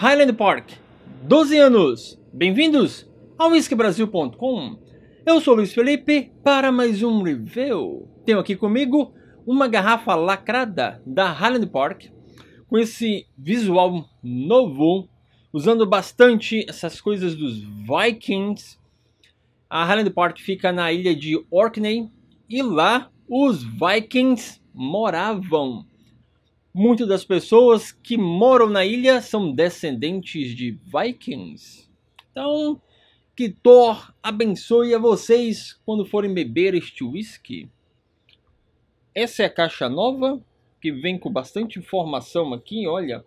Highland Park, 12 anos. Bem-vindos ao whiskybrasil.com. Eu sou Luiz Felipe para mais um review. Tenho aqui comigo uma garrafa lacrada da Highland Park com esse visual novo, usando bastante essas coisas dos Vikings. A Highland Park fica na ilha de Orkney e lá os Vikings moravam. Muitas das pessoas que moram na ilha são descendentes de Vikings. Então, que Thor abençoe a vocês quando forem beber este whisky. Essa é a caixa nova, que vem com bastante informação aqui, olha,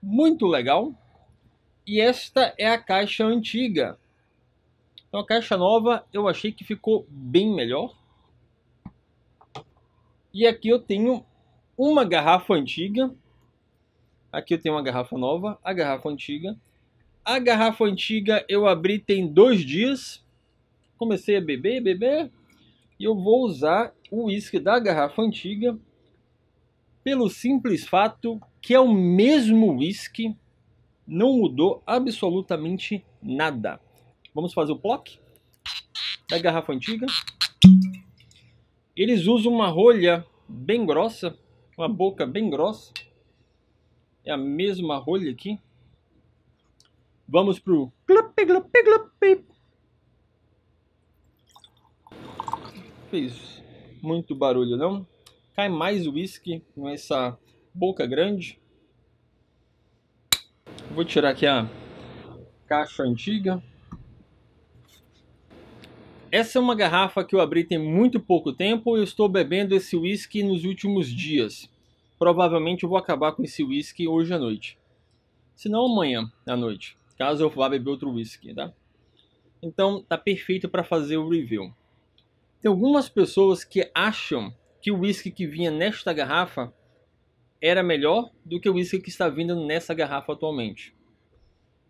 muito legal. E esta é a caixa antiga. Então a caixa nova eu achei que ficou bem melhor. E aqui eu tenho uma garrafa antiga. Aqui eu tenho uma garrafa nova, a garrafa antiga. A garrafa antiga eu abri tem dois dias. Comecei a beber, beber. E eu vou usar o uísque da garrafa antiga pelo simples fato que é o mesmo uísque. Não mudou absolutamente nada. Vamos fazer o plock da garrafa antiga. Eles usam uma rolha bem grossa uma boca bem grossa. É a mesma rolha aqui. Vamos pro glup, glup, glup. Fez muito barulho, não? Cai mais uísque nessa boca grande. Vou tirar aqui a caixa antiga. Essa é uma garrafa que eu abri tem muito pouco tempo e eu estou bebendo esse whisky nos últimos dias. Provavelmente eu vou acabar com esse whisky hoje à noite. Se não amanhã à noite, caso eu vá beber outro whisky, tá? Então tá perfeito para fazer o review. Tem algumas pessoas que acham que o whisky que vinha nesta garrafa era melhor do que o whisky que está vindo nessa garrafa atualmente.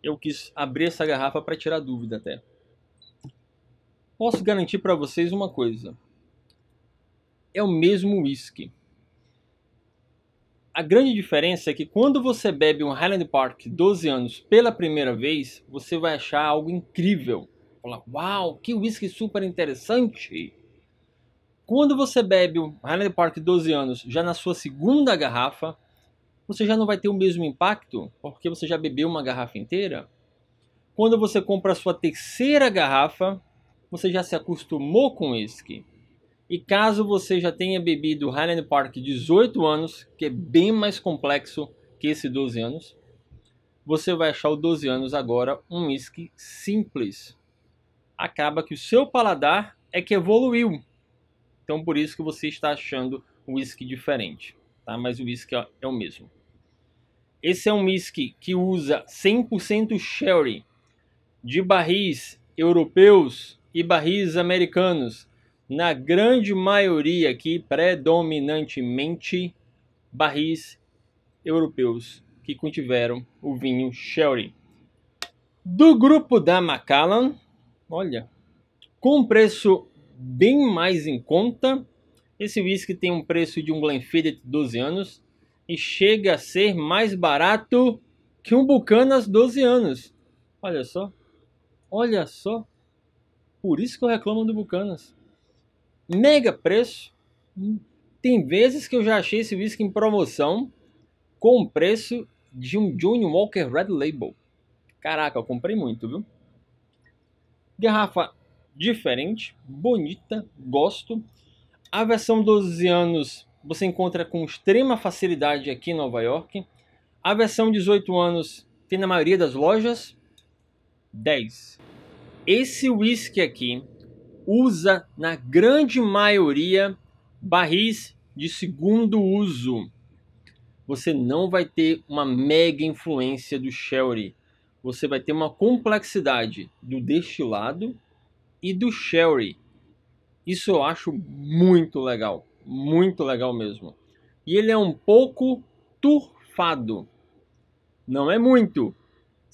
Eu quis abrir essa garrafa para tirar dúvida até. Posso garantir para vocês uma coisa: é o mesmo whisky. A grande diferença é que quando você bebe um Highland Park 12 anos pela primeira vez, você vai achar algo incrível. Falar, uau, que whisky super interessante! Quando você bebe um Highland Park 12 anos já na sua segunda garrafa, você já não vai ter o mesmo impacto, porque você já bebeu uma garrafa inteira. Quando você compra a sua terceira garrafa, você já se acostumou com uísque. E caso você já tenha bebido Highland Park 18 anos, que é bem mais complexo que esse 12 anos, você vai achar o 12 anos agora um uísque simples. Acaba que o seu paladar é que evoluiu. Então por isso que você está achando um uísque diferente, tá? Mas o uísque é, é o mesmo. Esse é um whisky que usa 100% sherry de barris europeus e barris americanos, na grande maioria aqui, predominantemente barris europeus que contiveram o vinho Sherry. Do grupo da Macallan, olha, com um preço bem mais em conta, esse whisky tem um preço de um Glenfiddich 12 anos e chega a ser mais barato que um Bucanas 12 anos. Olha só, olha só por isso que eu reclamo do Bucanas. Mega preço. Tem vezes que eu já achei esse whisky em promoção com o preço de um Johnny Walker Red Label. Caraca, eu comprei muito, viu? Garrafa diferente, bonita, gosto. A versão 12 anos você encontra com extrema facilidade aqui em Nova York. A versão 18 anos tem na maioria das lojas. 10 esse whisky aqui usa, na grande maioria, barris de segundo uso. Você não vai ter uma mega influência do sherry. Você vai ter uma complexidade do destilado e do sherry. Isso eu acho muito legal, muito legal mesmo. E ele é um pouco turfado. Não é muito,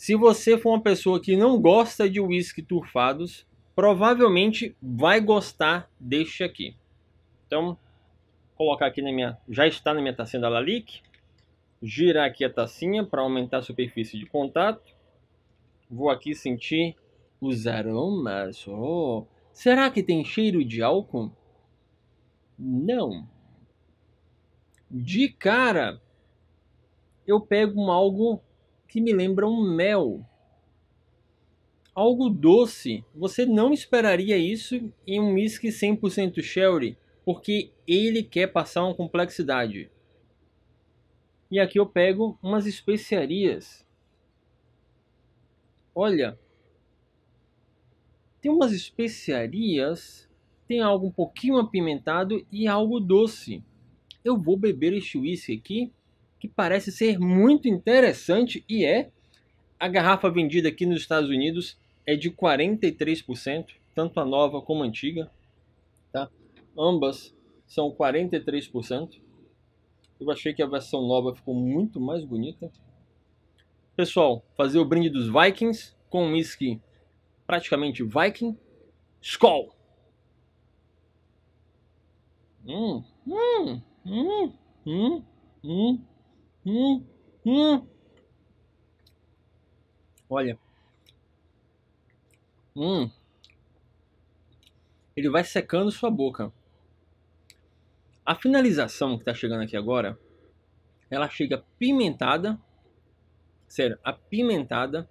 se você for uma pessoa que não gosta de whisky turfados, provavelmente vai gostar deste aqui. Então, colocar aqui na minha, já está na minha tacinha da Lalique. Girar aqui a tacinha para aumentar a superfície de contato. Vou aqui sentir os aromas. Oh, será que tem cheiro de álcool? Não. De cara, eu pego um algo que me lembram mel. Algo doce. Você não esperaria isso em um whisky 100% sherry, porque ele quer passar uma complexidade. E aqui eu pego umas especiarias. Olha, tem umas especiarias, tem algo um pouquinho apimentado e algo doce. Eu vou beber este uísque aqui que parece ser muito interessante e é. A garrafa vendida aqui nos Estados Unidos é de 43%, tanto a nova como a antiga. Tá? Ambas são 43%. Eu achei que a versão nova ficou muito mais bonita. Pessoal, fazer o brinde dos Vikings com um whisky praticamente Viking. Skol! Hum, hum, hum, hum, hum. Hum, hum. Olha. Hum. Ele vai secando sua boca. A finalização que está chegando aqui agora, ela chega pimentada, sério, apimentada,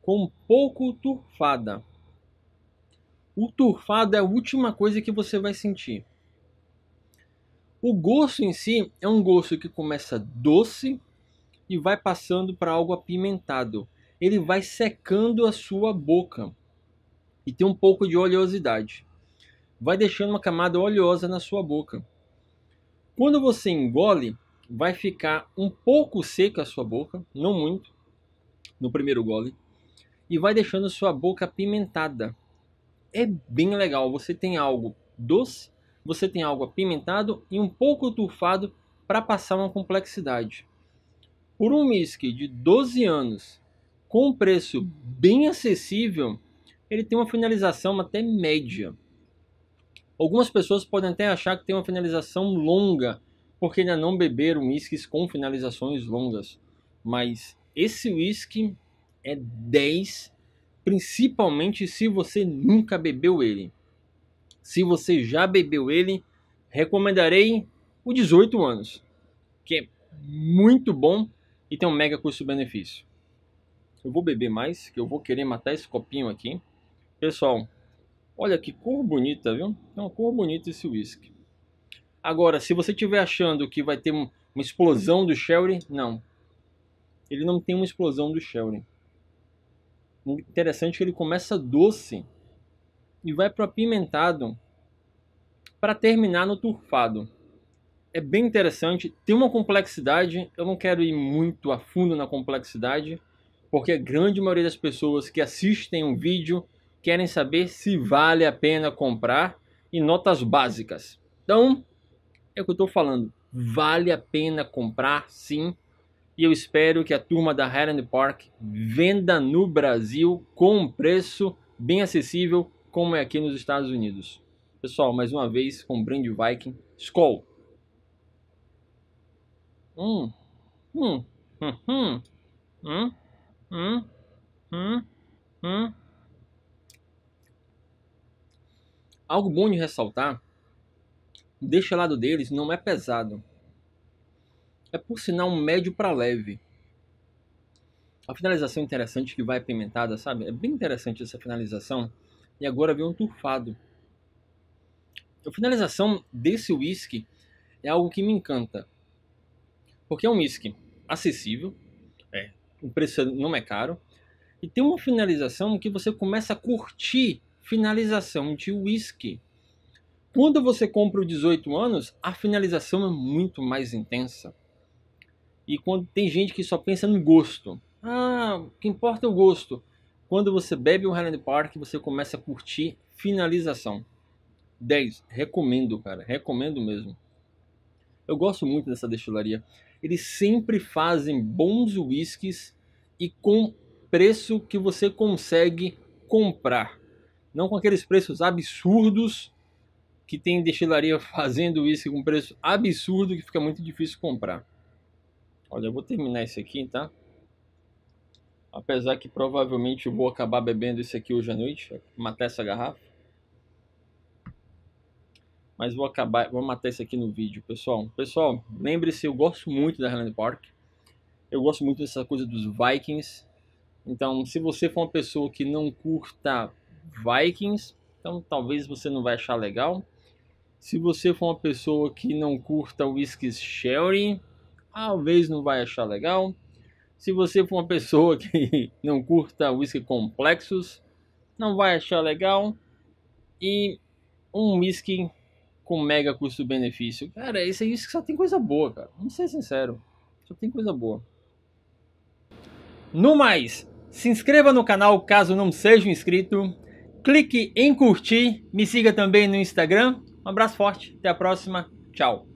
com um pouco turfada. O turfado é a última coisa que você vai sentir. O gosto em si é um gosto que começa doce e vai passando para algo apimentado. Ele vai secando a sua boca e tem um pouco de oleosidade. Vai deixando uma camada oleosa na sua boca. Quando você engole, vai ficar um pouco seca a sua boca, não muito, no primeiro gole, e vai deixando a sua boca apimentada. É bem legal, você tem algo doce você tem algo apimentado e um pouco turfado para passar uma complexidade. Por um whisky de 12 anos, com um preço bem acessível, ele tem uma finalização até média. Algumas pessoas podem até achar que tem uma finalização longa, porque ainda não beberam whiskies com finalizações longas. Mas esse whisky é 10, principalmente se você nunca bebeu ele. Se você já bebeu ele, recomendarei o 18 anos, que é muito bom e tem um mega custo-benefício. Eu vou beber mais, que eu vou querer matar esse copinho aqui. Pessoal, olha que cor bonita, viu? É uma cor bonita esse whisky. Agora, se você estiver achando que vai ter uma explosão do Sherry, não. Ele não tem uma explosão do Sherry. Interessante é que ele começa doce e vai para apimentado para terminar no turfado. É bem interessante, tem uma complexidade, eu não quero ir muito a fundo na complexidade, porque a grande maioria das pessoas que assistem um vídeo querem saber se vale a pena comprar e notas básicas. Então, é o que eu estou falando, vale a pena comprar sim, e eu espero que a turma da Highland Park venda no Brasil com um preço bem acessível como é aqui nos Estados Unidos. Pessoal, mais uma vez com Brand Viking Skull. Hum. Hum. Hum. Hum. Hum. Hum. Hum. hum. Algo bom de ressaltar, o destilado deles não é pesado. É por sinal um médio para leve. A finalização interessante que vai apimentada, sabe? É bem interessante essa finalização e agora vem um turfado. A finalização desse whisky é algo que me encanta. Porque é um whisky acessível, é, o preço não é caro, e tem uma finalização que você começa a curtir finalização de whisky. Quando você compra os 18 anos, a finalização é muito mais intensa. E quando tem gente que só pensa no gosto. Ah, o que importa é o gosto. Quando você bebe um Highland Park, você começa a curtir finalização. 10. Recomendo, cara. Recomendo mesmo. Eu gosto muito dessa destilaria. Eles sempre fazem bons whiskies e com preço que você consegue comprar. Não com aqueles preços absurdos que tem destilaria fazendo isso com preço absurdo que fica muito difícil comprar. Olha, eu vou terminar esse aqui, tá? Apesar que provavelmente eu vou acabar bebendo isso aqui hoje à noite, matar essa garrafa. Mas vou acabar, vou matar isso aqui no vídeo, pessoal. Pessoal, lembre-se, eu gosto muito da Highland Park. Eu gosto muito dessa coisa dos Vikings. Então, se você for uma pessoa que não curta Vikings, então talvez você não vai achar legal. Se você for uma pessoa que não curta whisky sherry, talvez não vai achar legal. Se você for uma pessoa que não curta whisky complexos, não vai achar legal. E um whisky com mega custo-benefício. Cara, esse é isso que só tem coisa boa, cara. Vamos ser sincero, só tem coisa boa. No mais, se inscreva no canal caso não seja inscrito. Clique em curtir, me siga também no Instagram. Um abraço forte, até a próxima, tchau.